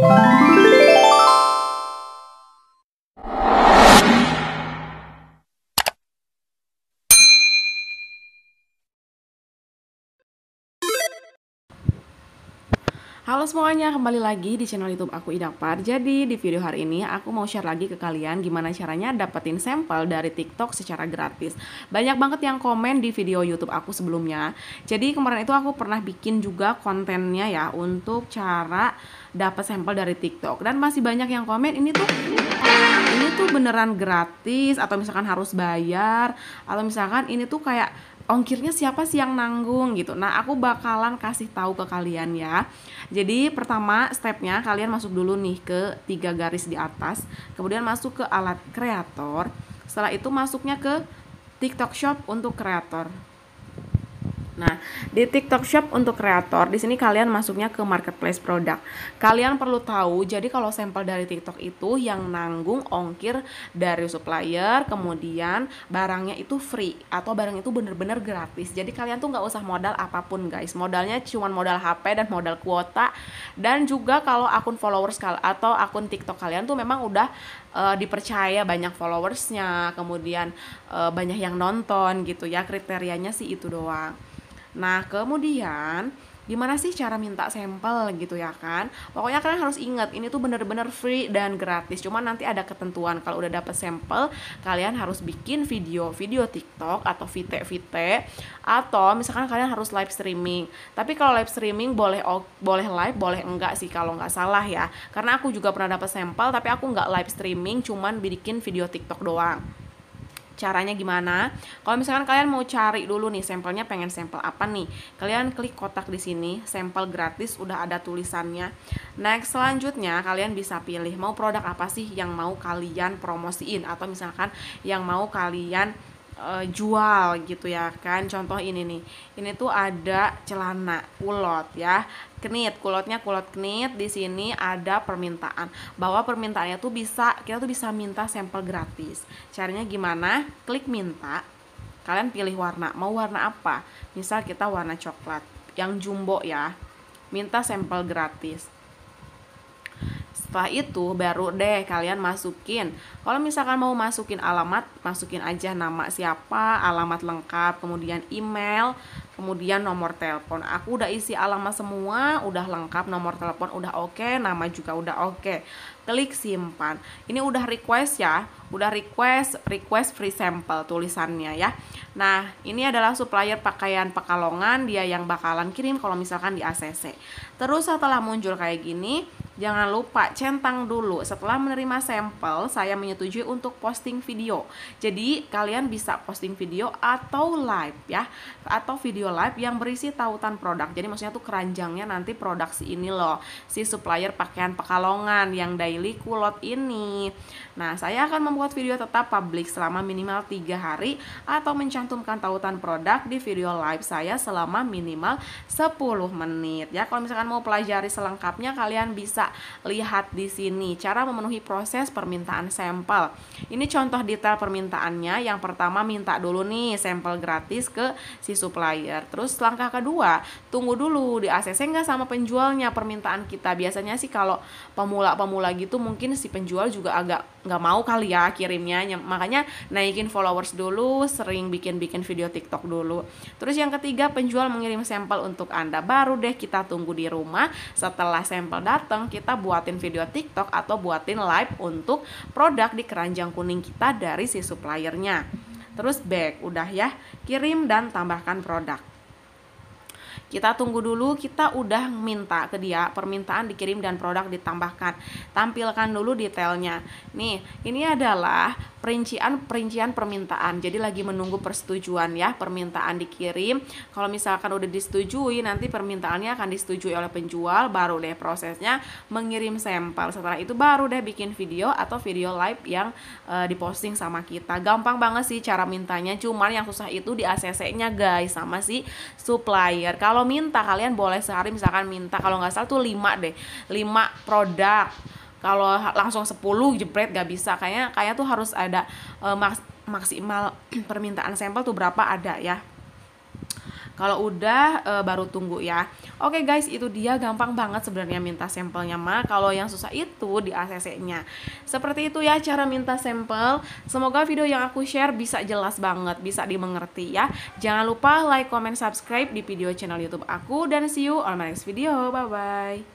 Bye. Halo semuanya, kembali lagi di channel YouTube aku Idapar. Jadi di video hari ini aku mau share lagi ke kalian gimana caranya dapetin sampel dari TikTok secara gratis. Banyak banget yang komen di video YouTube aku sebelumnya. Jadi kemarin itu aku pernah bikin juga kontennya ya untuk cara dapat sampel dari TikTok dan masih banyak yang komen ini tuh ini tuh beneran gratis atau misalkan harus bayar atau misalkan ini tuh kayak ongkirnya siapa sih yang nanggung gitu. Nah, aku bakalan kasih tahu ke kalian ya. Jadi, pertama stepnya kalian masuk dulu nih ke tiga garis di atas, kemudian masuk ke alat kreator. Setelah itu masuknya ke TikTok Shop untuk kreator. Nah, di TikTok Shop untuk kreator, di sini kalian masuknya ke marketplace produk. Kalian perlu tahu, jadi kalau sampel dari TikTok itu yang nanggung ongkir dari supplier, kemudian barangnya itu free atau barang itu bener-bener gratis. Jadi kalian tuh nggak usah modal apapun guys. Modalnya cuma modal HP dan modal kuota dan juga kalau akun followers atau akun TikTok kalian tuh memang udah uh, dipercaya banyak followersnya, kemudian uh, banyak yang nonton gitu ya. Kriterianya sih itu doang. Nah, kemudian gimana sih cara minta sampel gitu ya kan pokoknya kalian harus ingat ini tuh bener-bener free dan gratis cuman nanti ada ketentuan kalau udah dapet sampel kalian harus bikin video video TikTok atau vite vite atau misalkan kalian harus live streaming tapi kalau live streaming boleh boleh live boleh enggak sih kalau nggak salah ya karena aku juga pernah dapet sampel tapi aku nggak live streaming cuman bikin video TikTok doang caranya gimana. Kalau misalkan kalian mau cari dulu nih sampelnya pengen sampel apa nih, kalian klik kotak di sini, sampel gratis udah ada tulisannya. Next selanjutnya kalian bisa pilih mau produk apa sih yang mau kalian promosiin atau misalkan yang mau kalian uh, jual gitu ya kan contoh ini nih ini tuh ada celana kulot ya knit kulotnya kulot knit di sini ada permintaan bahwa permintaannya tuh bisa kita tuh bisa minta sampel gratis caranya gimana klik minta kalian pilih warna mau warna apa misal kita warna coklat yang jumbo ya minta sampel gratis setelah itu baru deh kalian masukin. Kalau misalkan mau masukin alamat, masukin aja nama siapa, alamat lengkap, kemudian email, kemudian nomor telepon. Aku udah isi alamat semua, udah lengkap, nomor telepon udah oke, okay, nama juga udah oke. Okay. Klik simpan. Ini udah request ya, udah request request free sample tulisannya ya. Nah, ini adalah supplier pakaian Pekalongan, dia yang bakalan kirim kalau misalkan di ACC. Terus setelah muncul kayak gini, Jangan lupa centang dulu. Setelah menerima sampel, saya menyetujui untuk posting video. Jadi, kalian bisa posting video atau live ya, atau video live yang berisi tautan produk. Jadi, maksudnya tuh keranjangnya nanti produk si ini loh, si supplier pakaian Pekalongan yang daily kulot ini. Nah, saya akan membuat video tetap publik selama minimal tiga hari atau mencantumkan tautan produk di video live saya selama minimal 10 menit ya. Kalau misalkan mau pelajari selengkapnya, kalian bisa lihat di sini cara memenuhi proses permintaan sampel. Ini contoh detail permintaannya. Yang pertama minta dulu nih sampel gratis ke si supplier. Terus langkah kedua, tunggu dulu di ACC nggak sama penjualnya permintaan kita. Biasanya sih kalau pemula-pemula gitu mungkin si penjual juga agak nggak mau kali ya kirimnya. Makanya naikin followers dulu, sering bikin-bikin video TikTok dulu. Terus yang ketiga, penjual mengirim sampel untuk Anda. Baru deh kita tunggu di rumah setelah sampel datang kita buatin video TikTok atau buatin live untuk produk di keranjang kuning kita dari si suppliernya. Terus back, udah ya, kirim dan tambahkan produk. Kita tunggu dulu, kita udah minta ke dia permintaan dikirim dan produk ditambahkan. Tampilkan dulu detailnya. Nih, ini adalah perincian-perincian permintaan. Jadi lagi menunggu persetujuan ya, permintaan dikirim. Kalau misalkan udah disetujui, nanti permintaannya akan disetujui oleh penjual, baru deh prosesnya mengirim sampel. Setelah itu baru deh bikin video atau video live yang e, diposting sama kita. Gampang banget sih cara mintanya, cuman yang susah itu di ACC-nya guys sama si supplier. Kalau kalau minta kalian boleh sehari misalkan minta kalau nggak salah tuh lima deh lima produk kalau langsung 10 jepret gak bisa kayaknya kayak tuh harus ada uh, maks maksimal permintaan sampel tuh berapa ada ya kalau udah e, baru tunggu ya Oke okay guys, itu dia gampang banget sebenarnya minta sampelnya mah. Kalau yang susah itu di ACC-nya. Seperti itu ya cara minta sampel. Semoga video yang aku share bisa jelas banget, bisa dimengerti ya. Jangan lupa like, comment, subscribe di video channel YouTube aku dan see you on my next video. Bye bye.